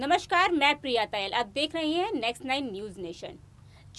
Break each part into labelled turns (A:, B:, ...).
A: नमस्कार मैं प्रिया तयल आप देख रहे हैं नेक्स्ट नाइन न्यूज नेशन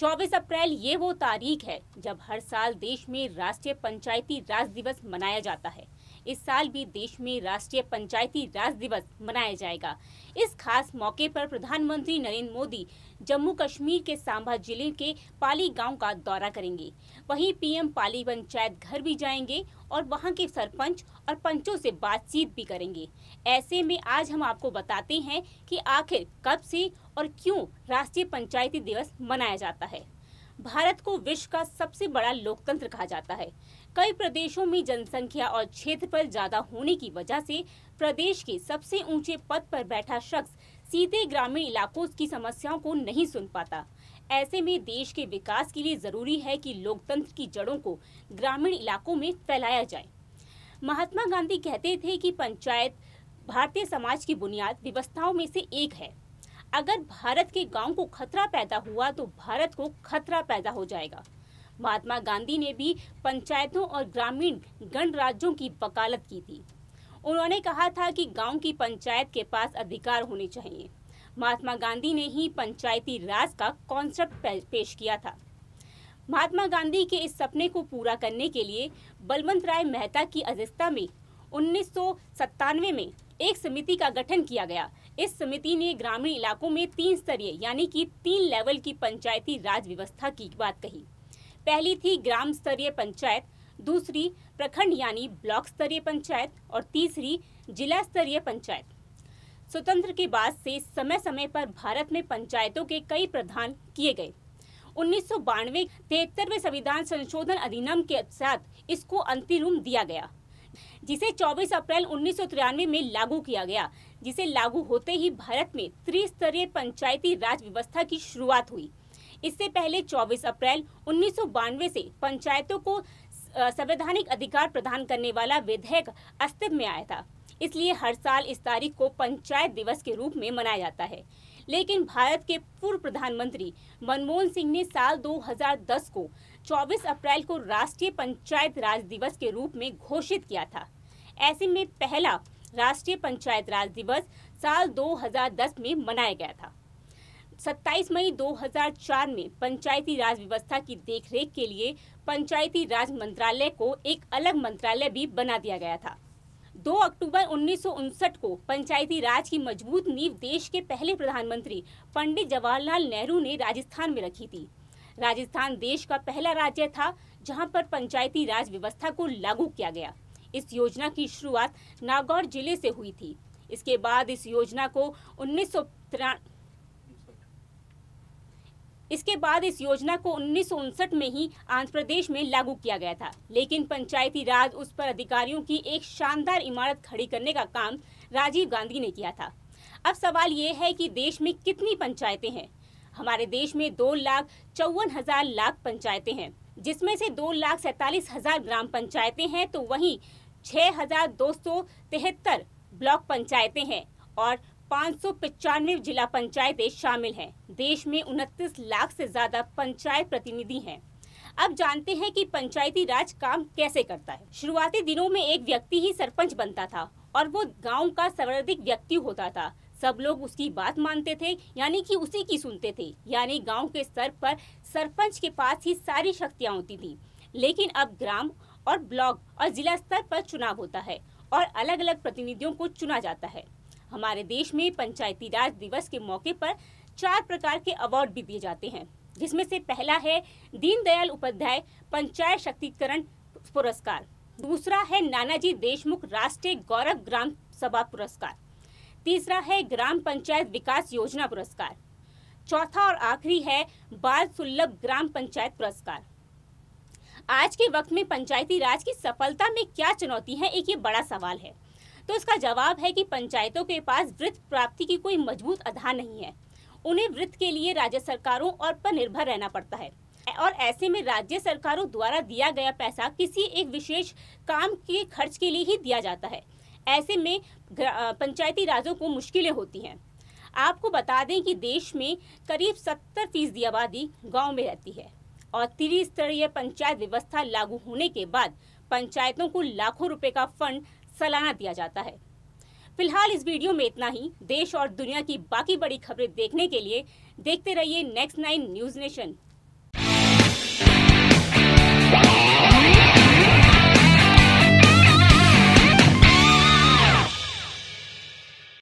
A: 24 अप्रैल ये वो तारीख है जब हर साल देश में राष्ट्रीय पंचायती राज दिवस मनाया जाता है इस साल भी देश में राष्ट्रीय पंचायती राज दिवस मनाया जाएगा इस खास मौके पर प्रधानमंत्री नरेंद्र मोदी जम्मू कश्मीर के सांबा जिले के पाली गांव का दौरा करेंगे वहीं पीएम पाली पंचायत घर भी जाएंगे और वहां के सरपंच और पंचों से बातचीत भी करेंगे ऐसे में आज हम आपको बताते हैं कि आखिर कब से और क्यों राष्ट्रीय पंचायती दिवस मनाया जाता है भारत को विश्व का सबसे बड़ा लोकतंत्र कहा जाता है कई प्रदेशों में जनसंख्या और क्षेत्रफल ज्यादा होने की वजह से प्रदेश के सबसे ऊंचे पद पर बैठा शख्स सीधे ग्रामीण इलाकों की समस्याओं को नहीं सुन पाता ऐसे में देश के विकास के लिए जरूरी है कि लोकतंत्र की जड़ों को ग्रामीण इलाकों में फैलाया जाए महात्मा गांधी कहते थे कि पंचायत भारतीय समाज की बुनियाद व्यवस्थाओं में से एक है अगर भारत के गांव को खतरा पैदा हुआ तो भारत को खतरा पैदा हो जाएगा महात्मा गांधी ने भी पंचायतों और ग्रामीण गणराज्यों की वकालत की थी उन्होंने कहा था कि गांव की पंचायत के पास अधिकार होने चाहिए महात्मा गांधी ने ही पंचायती राज का कॉन्सेप्ट पेश किया था महात्मा गांधी के इस सपने को पूरा करने के लिए बलवंत राय मेहता की अध्यक्षता में उन्नीस में एक समिति का गठन किया गया इस समिति ने ग्रामीण इलाकों में तीन स्तरीय यानी कि तीन लेवल की पंचायती राज व्यवस्था की बात कही पहली थी ग्राम स्तरीय पंचायत दूसरी प्रखंड यानी ब्लॉक स्तरीय पंचायत और तीसरी जिला स्तरीय पंचायत स्वतंत्र के बाद से समय समय पर भारत में पंचायतों के कई प्रधान किए गए उन्नीस सौ बानवे तिहत्तरवे संविधान संशोधन अधिनियम के साथ इसको अंतिम रूप दिया गया जिसे 24 अप्रैल उन्नीस में लागू किया गया जिसे लागू होते ही भारत में त्रिस्तरीय पंचायती राज व्यवस्था की शुरुआत हुई इससे पहले 24 अप्रैल उन्नीस से पंचायतों को संवैधानिक अधिकार प्रदान करने वाला विधेयक अस्तित्व में आया था इसलिए हर साल इस तारीख को पंचायत दिवस के रूप में मनाया जाता है लेकिन भारत के पूर्व प्रधानमंत्री मनमोहन सिंह ने साल 2010 को 24 अप्रैल को राष्ट्रीय पंचायत राज दिवस के रूप में घोषित किया था ऐसे में पहला राष्ट्रीय पंचायत राज दिवस साल 2010 में मनाया गया था 27 मई 2004 में पंचायती राज व्यवस्था की देखरेख के लिए पंचायती राज मंत्रालय को एक अलग मंत्रालय भी बना दिया गया था 2 अक्टूबर उन्नीस को पंचायती राज की मजबूत नींव देश के पहले प्रधानमंत्री पंडित जवाहरलाल नेहरू ने राजस्थान में रखी थी राजस्थान देश का पहला राज्य था जहां पर पंचायती राज व्यवस्था को लागू किया गया इस योजना की शुरुआत नागौर जिले से हुई थी इसके बाद इस योजना को उन्नीस इसके बाद इस योजना को उन्नीस में ही आंध्र प्रदेश में लागू किया गया था लेकिन पंचायती राज उस पर अधिकारियों की एक शानदार इमारत खड़ी करने का काम राजीव गांधी ने किया था अब सवाल ये है कि देश में कितनी पंचायतें हैं हमारे देश में दो लाख चौवन हजार लाख पंचायतें हैं जिसमें से दो लाख सैतालीस हजार ग्राम पंचायतें हैं तो वहीं छः हजार दो सौ तिहत्तर ब्लॉक पंचायतें हैं और पाँच सौ पचानवे जिला पंचायतें शामिल हैं देश में उनतीस लाख से ज़्यादा पंचायत प्रतिनिधि हैं अब जानते हैं कि पंचायती राज काम कैसे करता है शुरुआती दिनों में एक व्यक्ति ही सरपंच बनता था और वो गांव का सर्वाधिक व्यक्ति होता था सब लोग उसकी बात मानते थे यानी कि उसी की सुनते थे यानी गांव के स्तर पर सरपंच के पास ही सारी शक्तियां होती थी लेकिन अब ग्राम और ब्लॉक और जिला स्तर पर चुनाव होता है और अलग अलग प्रतिनिधियों को चुना जाता है हमारे देश में पंचायती राज दिवस के मौके पर चार प्रकार के अवार्ड भी दिए जाते हैं जिसमें से पहला है दीनदयाल उपाध्याय पंचायत शक्तिकरण पुरस्कार दूसरा है नानाजी देशमुख राष्ट्रीय गौरव ग्राम सभा पुरस्कार तीसरा है ग्राम पंचायत विकास योजना पुरस्कार चौथा और आखिरी है बाल सुलभ ग्राम पंचायत पुरस्कार आज के वक्त में पंचायती राज की सफलता में क्या चुनौती है एक ये बड़ा सवाल है तो इसका जवाब है कि पंचायतों के पास वृत्त प्राप्ति की कोई मजबूत आधार नहीं है उन्हें वृत्त के लिए राज्य सरकारों और पर निर्भर रहना पड़ता है और ऐसे में राज्य सरकारों द्वारा दिया गया पैसा किसी एक विशेष काम के खर्च के लिए ही दिया जाता है ऐसे में पंचायती राजों को मुश्किलें होती हैं आपको बता दें कि देश में करीब सत्तर फीसदी आबादी गाँव में रहती है और त्रिस्तरीय पंचायत व्यवस्था लागू होने के बाद पंचायतों को लाखों रुपए का फंड सालाना दिया जाता है फिलहाल इस वीडियो में इतना ही देश और दुनिया की बाकी बड़ी खबरें देखने के लिए देखते रहिए नेक्स्ट नाइन न्यूज नेशन